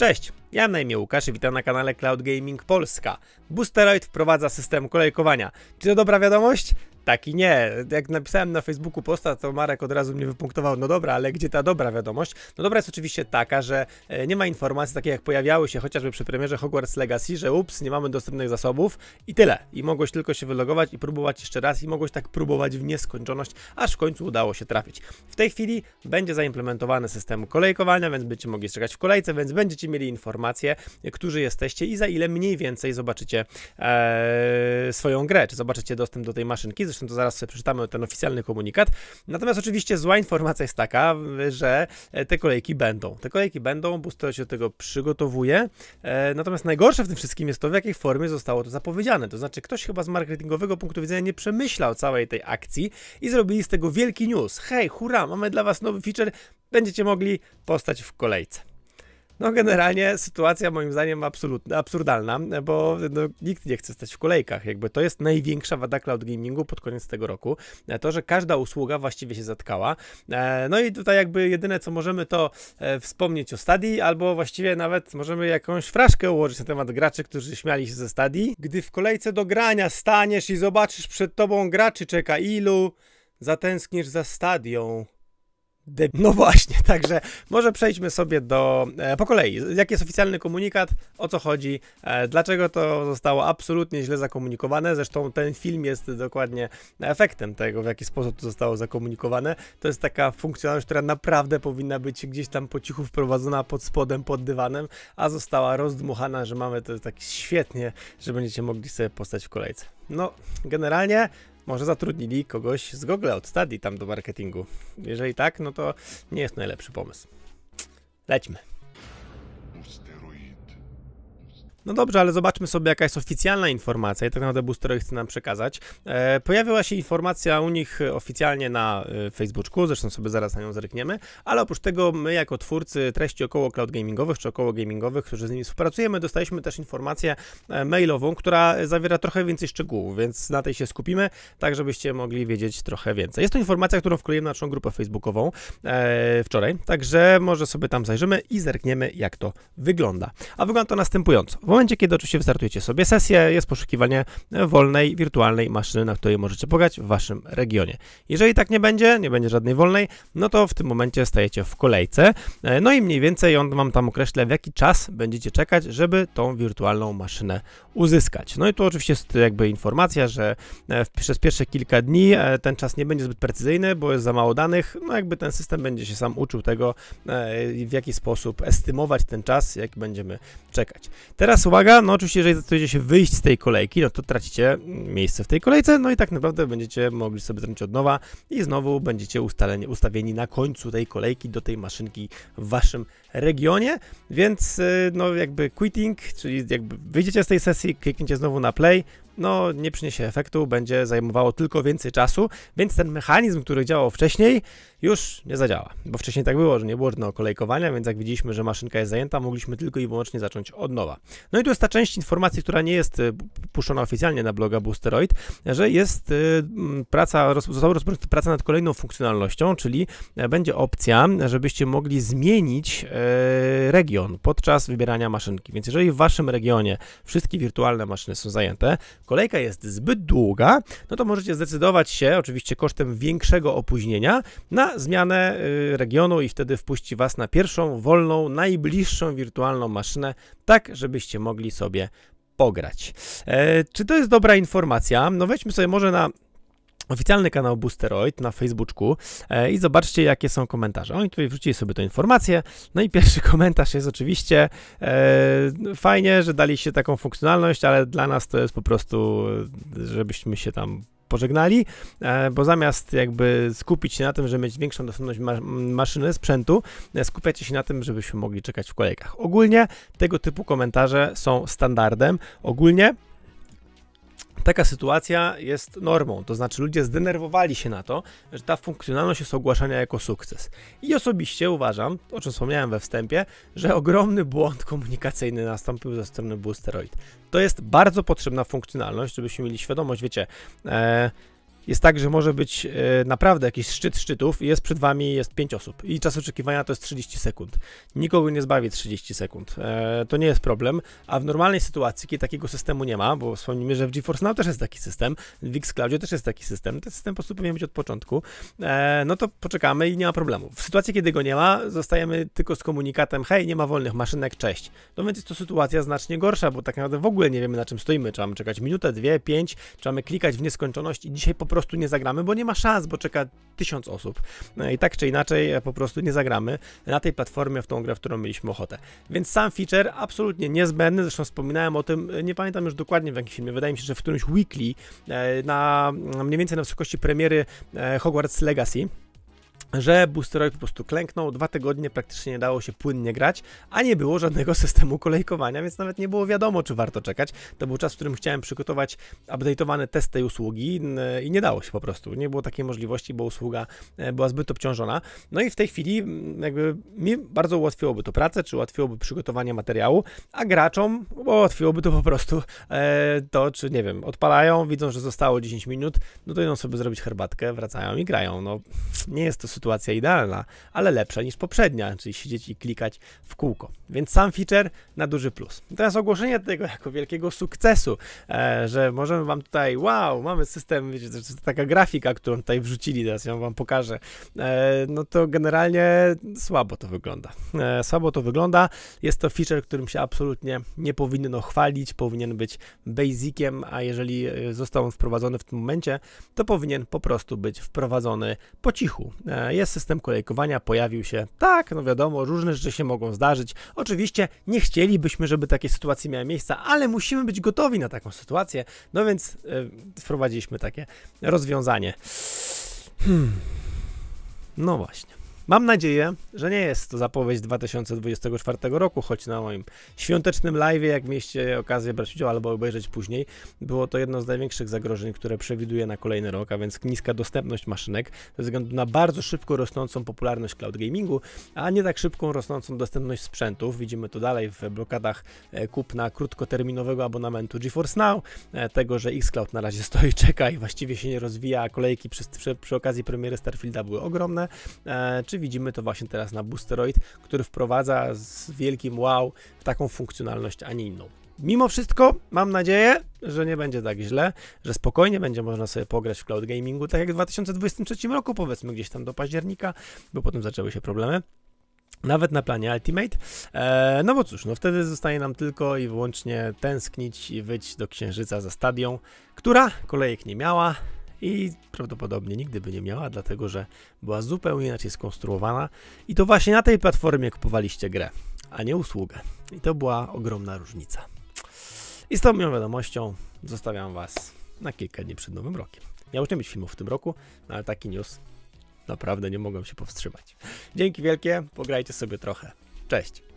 Cześć, ja na imię Łukasz i witam na kanale Cloud Gaming Polska. Boosteroid wprowadza system kolejkowania. Czy to dobra wiadomość? taki nie. Jak napisałem na Facebooku posta, to Marek od razu mnie wypunktował, no dobra, ale gdzie ta dobra wiadomość? No dobra jest oczywiście taka, że e, nie ma informacji takiej jak pojawiały się chociażby przy premierze Hogwarts Legacy, że ups, nie mamy dostępnych zasobów i tyle. I mogłeś tylko się wylogować i próbować jeszcze raz i mogłeś tak próbować w nieskończoność, aż w końcu udało się trafić. W tej chwili będzie zaimplementowany system kolejkowania, więc będziecie mogli czekać w kolejce, więc będziecie mieli informacje, którzy jesteście i za ile mniej więcej zobaczycie ee, swoją grę, czy zobaczycie dostęp do tej maszynki. Zresztą zresztą to zaraz sobie przeczytamy ten oficjalny komunikat. Natomiast oczywiście zła informacja jest taka, że e, te kolejki będą. Te kolejki będą, Booster się do tego przygotowuje. E, natomiast najgorsze w tym wszystkim jest to, w jakiej formie zostało to zapowiedziane. To znaczy, ktoś chyba z marketingowego punktu widzenia nie przemyślał całej tej akcji i zrobili z tego wielki news. Hej, hurra, mamy dla Was nowy feature, będziecie mogli postać w kolejce. No generalnie sytuacja moim zdaniem absolutna, absurdalna, bo no, nikt nie chce stać w kolejkach. Jakby to jest największa wada cloud gamingu pod koniec tego roku. E, to, że każda usługa właściwie się zatkała. E, no i tutaj jakby jedyne co możemy to e, wspomnieć o Stadii, albo właściwie nawet możemy jakąś fraszkę ułożyć na temat graczy, którzy śmiali się ze Stadii. Gdy w kolejce do grania staniesz i zobaczysz przed tobą graczy czeka ilu, zatęsknisz za Stadią. No właśnie, także może przejdźmy sobie do e, po kolei. Jaki jest oficjalny komunikat, o co chodzi, e, dlaczego to zostało absolutnie źle zakomunikowane. Zresztą ten film jest dokładnie efektem tego, w jaki sposób to zostało zakomunikowane. To jest taka funkcjonalność, która naprawdę powinna być gdzieś tam po cichu wprowadzona pod spodem, pod dywanem, a została rozdmuchana, że mamy to tak świetnie, że będziecie mogli sobie postać w kolejce. No, generalnie może zatrudnili kogoś z Google od stadii tam do marketingu. Jeżeli tak, no to nie jest najlepszy pomysł. Lećmy. No dobrze, ale zobaczmy sobie, jaka jest oficjalna informacja i tak naprawdę Boosterowi chce nam przekazać. E, pojawiła się informacja u nich oficjalnie na e, Facebooku, zresztą sobie zaraz na nią zerkniemy, ale oprócz tego my jako twórcy treści około cloud gamingowych czy około gamingowych, którzy z nimi współpracujemy, dostaliśmy też informację e, mailową, która zawiera trochę więcej szczegółów, więc na tej się skupimy, tak żebyście mogli wiedzieć trochę więcej. Jest to informacja, którą wkleiłem na naszą grupę facebookową e, wczoraj, także może sobie tam zajrzymy i zerkniemy, jak to wygląda. A wygląda to następująco momencie, kiedy oczywiście wystartujecie sobie sesję, jest poszukiwanie wolnej, wirtualnej maszyny, na której możecie pogać w waszym regionie. Jeżeli tak nie będzie, nie będzie żadnej wolnej, no to w tym momencie stajecie w kolejce. E, no i mniej więcej on wam tam określa, w jaki czas będziecie czekać, żeby tą wirtualną maszynę uzyskać. No i tu oczywiście jest jakby informacja, że e, przez pierwsze kilka dni e, ten czas nie będzie zbyt precyzyjny, bo jest za mało danych. No jakby ten system będzie się sam uczył tego, w jaki sposób estymować ten czas, jak będziemy czekać. Teraz teraz uwaga, no oczywiście, jeżeli zdecydujecie się wyjść z tej kolejki, no to tracicie miejsce w tej kolejce, no i tak naprawdę będziecie mogli sobie zacząć od nowa i znowu będziecie ustaleni, ustawieni na końcu tej kolejki do tej maszynki w waszym regionie, więc y, no jakby quitting, czyli jakby wyjdziecie z tej sesji, klikniecie znowu na play, no, nie przyniesie efektu, będzie zajmowało tylko więcej czasu, więc ten mechanizm, który działał wcześniej, już nie zadziała. Bo wcześniej tak było, że nie było żadnego kolejkowania, więc jak widzieliśmy, że maszynka jest zajęta, mogliśmy tylko i wyłącznie zacząć od nowa. No i tu jest ta część informacji, która nie jest y, puszczona oficjalnie na bloga Boosteroid, że jest y, praca, została rozpoczęta praca nad kolejną funkcjonalnością, czyli e, będzie opcja, żebyście mogli zmienić e, region podczas wybierania maszynki. Więc jeżeli w waszym regionie wszystkie wirtualne maszyny są zajęte, kolejka jest zbyt długa, no to możecie zdecydować się, oczywiście kosztem większego opóźnienia, na zmianę y, regionu i wtedy wpuści Was na pierwszą, wolną, najbliższą wirtualną maszynę, tak żebyście mogli sobie pograć. E, czy to jest dobra informacja? No weźmy sobie może na oficjalny kanał Boosteroid na Facebooku e, i zobaczcie, jakie są komentarze. Oni tutaj wrzucili sobie tę informację. No i pierwszy komentarz jest oczywiście e, fajnie, że daliście taką funkcjonalność, ale dla nas to jest po prostu, żebyśmy się tam pożegnali, e, bo zamiast jakby skupić się na tym, żeby mieć większą dostępność maszyny, sprzętu, e, skupiacie się na tym, żebyśmy mogli czekać w kolejkach. Ogólnie tego typu komentarze są standardem. Ogólnie Taka sytuacja jest normą, to znaczy ludzie zdenerwowali się na to, że ta funkcjonalność jest ogłaszana jako sukces. I osobiście uważam, o czym wspomniałem we wstępie, że ogromny błąd komunikacyjny nastąpił ze strony Boosteroid. To jest bardzo potrzebna funkcjonalność, żebyśmy mieli świadomość, wiecie, e, jest tak, że może być e, naprawdę jakiś szczyt szczytów i jest przed wami jest 5 osób i czas oczekiwania to jest 30 sekund. Nikogo nie zbawi 30 sekund. E, to nie jest problem, a w normalnej sytuacji, kiedy takiego systemu nie ma, bo wspomnijmy, że w GeForce Now też jest taki system, w Xcloudzie też jest taki system, ten system po prostu powinien być od początku, e, no to poczekamy i nie ma problemu. W sytuacji, kiedy go nie ma, zostajemy tylko z komunikatem, hej, nie ma wolnych maszynek, cześć. No więc jest to sytuacja znacznie gorsza, bo tak naprawdę w ogóle nie wiemy na czym stoimy, czy mamy czekać minutę, dwie, pięć, czy mamy klikać w nieskończoność i dzisiaj po prostu prostu nie zagramy, bo nie ma szans, bo czeka tysiąc osób. No I tak czy inaczej e, po prostu nie zagramy na tej platformie w tą grę, w którą mieliśmy ochotę. Więc sam feature absolutnie niezbędny, zresztą wspominałem o tym, e, nie pamiętam już dokładnie w jakim filmie, wydaje mi się, że w którymś weekly e, na mniej więcej na wysokości premiery Hogwarts Legacy że boosteroid po prostu klęknął, dwa tygodnie praktycznie nie dało się płynnie grać, a nie było żadnego systemu kolejkowania, więc nawet nie było wiadomo, czy warto czekać. To był czas, w którym chciałem przygotować update'owany test tej usługi i nie dało się po prostu. Nie było takiej możliwości, bo usługa e, była zbyt obciążona. No i w tej chwili jakby mi bardzo ułatwiłoby to pracę, czy ułatwiłoby przygotowanie materiału, a graczom ułatwiłoby to po prostu e, to, czy nie wiem, odpalają, widzą, że zostało 10 minut, no to idą sobie zrobić herbatkę, wracają i grają. No nie jest to sytuacja idealna, ale lepsza niż poprzednia, czyli siedzieć i klikać w kółko. Więc sam feature na duży plus. teraz ogłoszenie tego jako wielkiego sukcesu, e, że możemy wam tutaj, wow, mamy system, wiecie, to jest taka grafika, którą tutaj wrzucili, teraz ją wam pokażę, e, no to generalnie słabo to wygląda. E, słabo to wygląda, jest to feature, którym się absolutnie nie powinno chwalić, powinien być basiciem, a jeżeli e, został on wprowadzony w tym momencie, to powinien po prostu być wprowadzony po cichu. E, jest system kolejkowania, pojawił się. Tak, no wiadomo, różne rzeczy się mogą zdarzyć. Oczywiście nie chcielibyśmy, żeby takie sytuacje miały miejsce, ale musimy być gotowi na taką sytuację, no więc e, wprowadziliśmy takie rozwiązanie. Hmm. No właśnie. Mam nadzieję, że nie jest to zapowiedź 2024 roku, choć na moim świątecznym live, jak mieście okazję brać udział albo obejrzeć później, było to jedno z największych zagrożeń, które przewiduje na kolejny rok, a więc niska dostępność maszynek ze względu na bardzo szybko rosnącą popularność cloud gamingu, a nie tak szybką rosnącą dostępność sprzętów. Widzimy to dalej w blokadach e, kupna krótkoterminowego abonamentu GeForce Now, e, tego, że xCloud na razie stoi, czeka i właściwie się nie rozwija, a kolejki przy, przy, przy okazji premiery Starfielda były ogromne, e, czy widzimy to właśnie teraz na Boosteroid, który wprowadza z wielkim wow taką funkcjonalność, a nie inną. Mimo wszystko mam nadzieję, że nie będzie tak źle, że spokojnie będzie można sobie pograć w cloud gamingu, tak jak w 2023 roku, powiedzmy gdzieś tam do października, bo potem zaczęły się problemy. Nawet na planie Ultimate. Eee, no bo cóż, no wtedy zostaje nam tylko i wyłącznie tęsknić i wyjść do księżyca za stadią, która kolejek nie miała, i prawdopodobnie nigdy by nie miała, dlatego że była zupełnie inaczej skonstruowana i to właśnie na tej platformie kupowaliście grę, a nie usługę. I to była ogromna różnica. I z tą miłą wiadomością zostawiam Was na kilka dni przed Nowym Rokiem. Miał już nie być filmów w tym roku, no ale taki news naprawdę nie mogłem się powstrzymać. Dzięki wielkie, pograjcie sobie trochę. Cześć!